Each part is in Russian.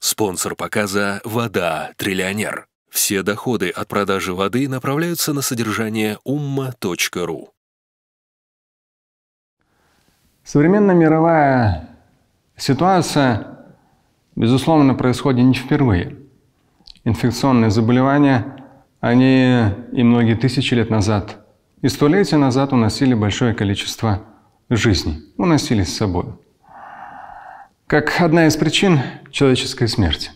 Спонсор показа «Вода. Триллионер». Все доходы от продажи воды направляются на содержание umma.ru. Современная мировая ситуация, безусловно, происходит не впервые. Инфекционные заболевания, они и многие тысячи лет назад, и столетия назад уносили большое количество жизней, уносили с собой как одна из причин человеческой смерти.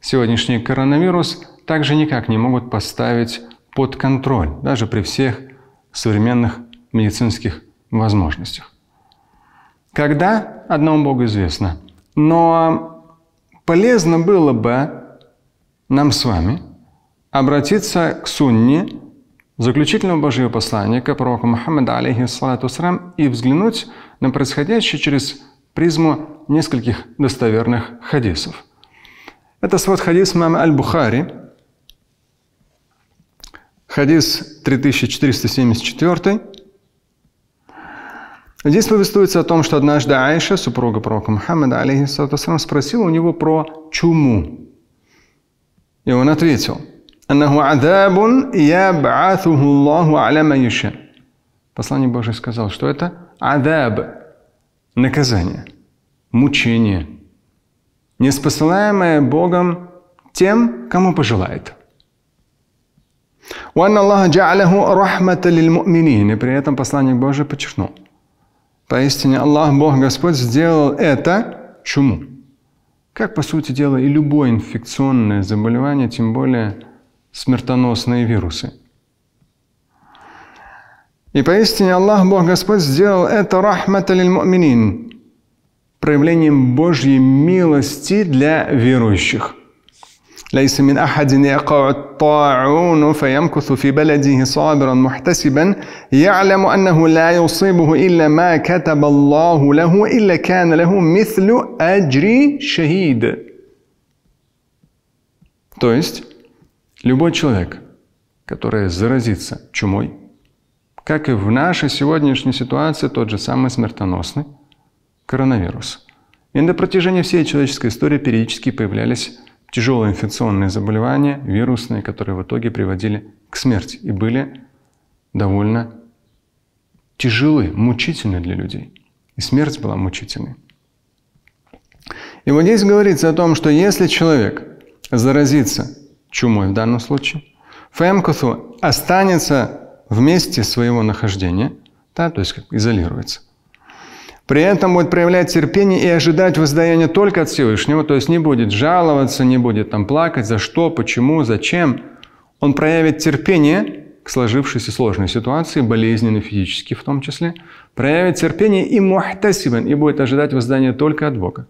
Сегодняшний коронавирус также никак не могут поставить под контроль, даже при всех современных медицинских возможностях. Когда, одному Богу известно. Но полезно было бы нам с вами обратиться к сунне заключительного Божьего посланника пророка Мухаммада, алейхиссалату срам, и взглянуть на происходящее через призму нескольких достоверных хадисов. Это свод хадис мама Аль-Бухари, хадис 3474. Здесь повествуется о том, что однажды Аиша, супруга пророка Мухаммада, алейхиссалату спросила у него про чуму. И он ответил, «Аннаху адабун Посланник Божий сказал, что это адаб, наказание, мучение, неспосылаемое Богом тем, кому пожелает. وأن الله جعله رحمة للمؤمنين. И при этом посланник Божий подчеркнул. Поистине Аллах, Бог Господь, сделал это чему? Как, по сути дела, и любое инфекционное заболевание, тем более смертоносные вирусы – и поистине Аллах, Бог Господь, сделал это рахмата муминин проявлением Божьей милости для верующих. ليس من أحد يقع الطاعون فيمكث في بلده صابرا محتسبا يعلم أنه لا يصيبه إلا ما كتب الله له إلا كان له مثل أجر شهيد То есть, любой человек, который заразится чумой, как и в нашей сегодняшней ситуации тот же самый смертоносный коронавирус. И на протяжении всей человеческой истории периодически появлялись тяжелые инфекционные заболевания, вирусные, которые в итоге приводили к смерти и были довольно тяжелы, мучительны для людей. И смерть была мучительной. И вот здесь говорится о том, что если человек заразится чумой в данном случае, Фемкуту останется в месте своего нахождения, да, то есть как изолируется. При этом будет проявлять терпение и ожидать воздаяния только от Всевышнего, то есть не будет жаловаться, не будет там плакать, за что, почему, зачем. Он проявит терпение к сложившейся сложной ситуации, болезненной физически в том числе, проявит терпение и мухтасибан, и будет ожидать воздания только от Бога.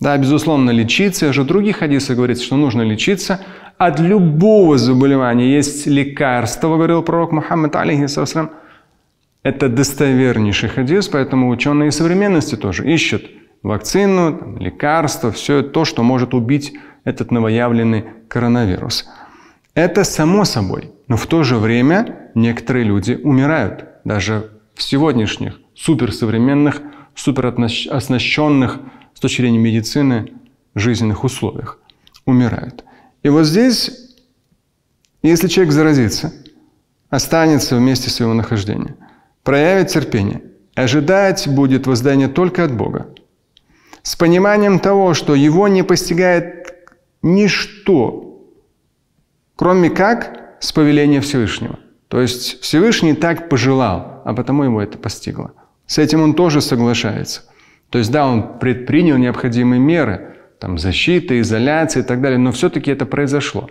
Да, безусловно, лечиться. Уже в других хадисах говорится, что нужно лечиться – от любого заболевания есть лекарство, говорил пророк Мухаммад алейхиссалам. Это достовернейший хадис, поэтому ученые современности тоже ищут вакцину, там, лекарство, все то, что может убить этот новоявленный коронавирус. Это само собой, но в то же время некоторые люди умирают. Даже в сегодняшних суперсовременных, супероснащенных с точки зрения медицины жизненных условиях умирают. И вот здесь, если человек заразится, останется в месте своего нахождения, проявит терпение, ожидать будет воздаяние только от Бога, с пониманием того, что его не постигает ничто, кроме как с повеления Всевышнего. То есть Всевышний так пожелал, а потому его это постигло. С этим он тоже соглашается. То есть да, он предпринял необходимые меры – там, защиты, изоляции и так далее, но все-таки это произошло.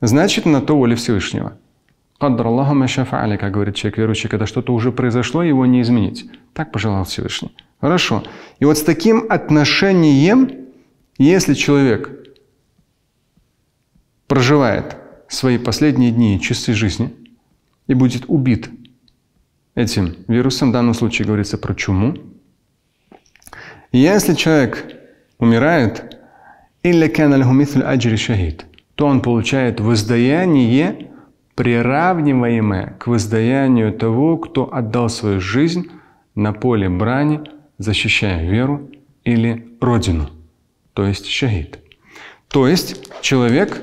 Значит, на то воля Всевышнего. «Кадр Аллахума шафали», как говорит человек верующий, когда что-то уже произошло, его не изменить. Так пожелал Всевышний. Хорошо. И вот с таким отношением, если человек проживает свои последние дни и часы жизни и будет убит этим вирусом, в данном случае говорится про чуму, если человек умирает, «Илля кана лаху мислю аджри шахид», то он получает воздаяние, приравниваемое к воздаянию того, кто отдал свою жизнь на поле брани, защищая веру или родину, то есть шахид. То есть человек,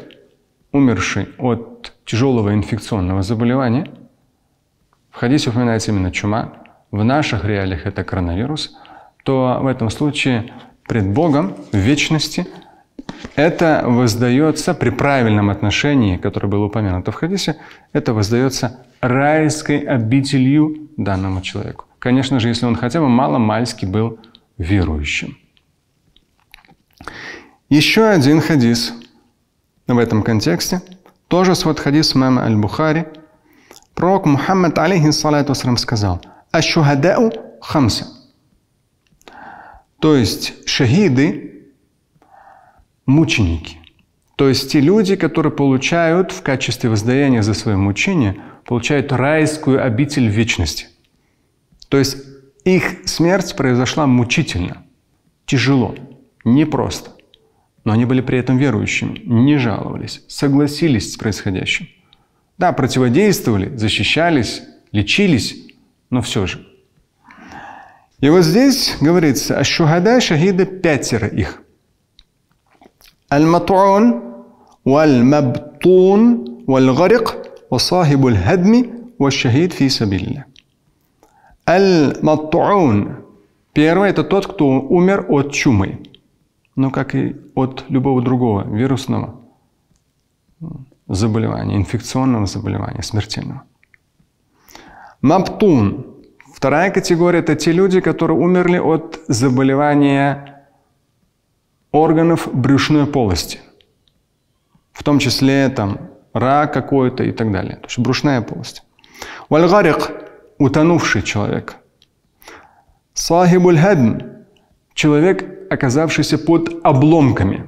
умерший от тяжелого инфекционного заболевания, в хадисе упоминается именно чума, в наших реалиях это коронавирус, то в этом случае пред Богом в вечности – это воздается при правильном отношении, которое было упомянуто в хадисе, это воздается райской обителью данному человеку. Конечно же, если он хотя бы мало-мальски был верующим. Еще один хадис в этом контексте, тоже свод хадис мама Аль-Бухари. Пророк Мухаммад, алейхиссалату ассалам, сказал «Ашухадау хамса». То есть шахиды мученики. То есть те люди, которые получают в качестве воздаяния за свое мучение, получают райскую обитель вечности. То есть их смерть произошла мучительно, тяжело, непросто. Но они были при этом верующими, не жаловались, согласились с происходящим. Да, противодействовали, защищались, лечились, но все же. И вот здесь говорится, а шухада шахида пятеро их – المطعون والمبطون والغرق وصاحب الهدم والشهيد في سبيل الله المطعون Первый – это тот, кто умер от чумы, ну, как и от любого другого вирусного заболевания, инфекционного заболевания, смертельного. Мабтун – Вторая категория – это те люди, которые умерли от заболевания органов брюшной полости. В том числе там рак какой-то и так далее. То есть брюшная полость. Вальгарик – утонувший человек. Сахибуль человек, оказавшийся под обломками.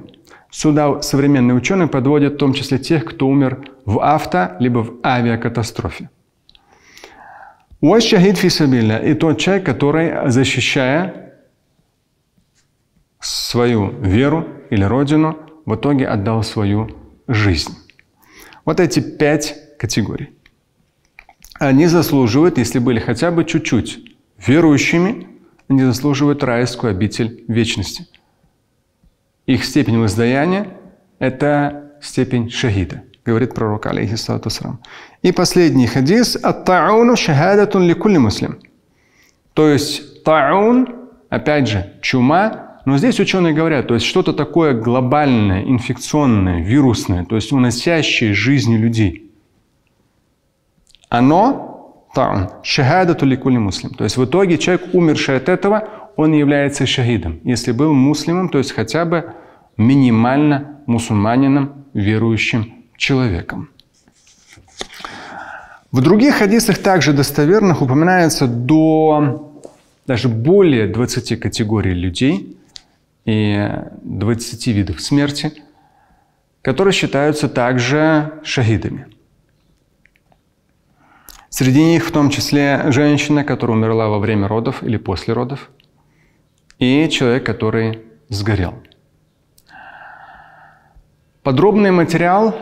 Сюда современные ученые подводят в том числе тех, кто умер в авто либо в авиакатастрофе. Уайшахид фисабилля – и тот человек, который, защищая свою веру или родину, в итоге отдал свою жизнь. Вот эти пять категорий. Они заслуживают, если были хотя бы чуть-чуть верующими, они заслуживают райскую обитель вечности. Их степень воздаяния – это степень шахида, говорит пророк, алейхиссалату срам. И последний хадис – «Ат-тауну шахадатун ли муслим». То есть таун, опять же, чума но здесь ученые говорят, то есть что-то такое глобальное, инфекционное, вирусное, то есть уносящее жизни людей. Оно там, шахада туликули муслим. То есть в итоге человек, умерший от этого, он является шахидом. Если был муслимом, то есть хотя бы минимально мусульманином, верующим человеком. В других хадисах также достоверных упоминается до даже более 20 категорий людей, и 20 видов смерти, которые считаются также шахидами. Среди них в том числе женщина, которая умерла во время родов или после родов, и человек, который сгорел. Подробный материал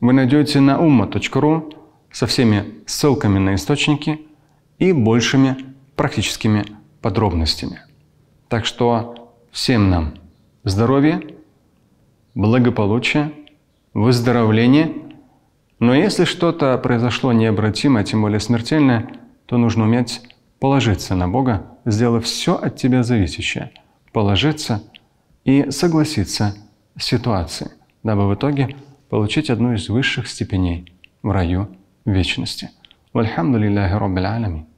вы найдете на umma.ru со всеми ссылками на источники и большими практическими подробностями. Так что всем нам здоровья, благополучия, выздоровления. Но если что-то произошло необратимое, тем более смертельное, то нужно уметь положиться на Бога, сделав все от тебя зависящее, положиться и согласиться с ситуацией, дабы в итоге получить одну из высших степеней в раю вечности. Вальхамду лиллахи раббил алямин.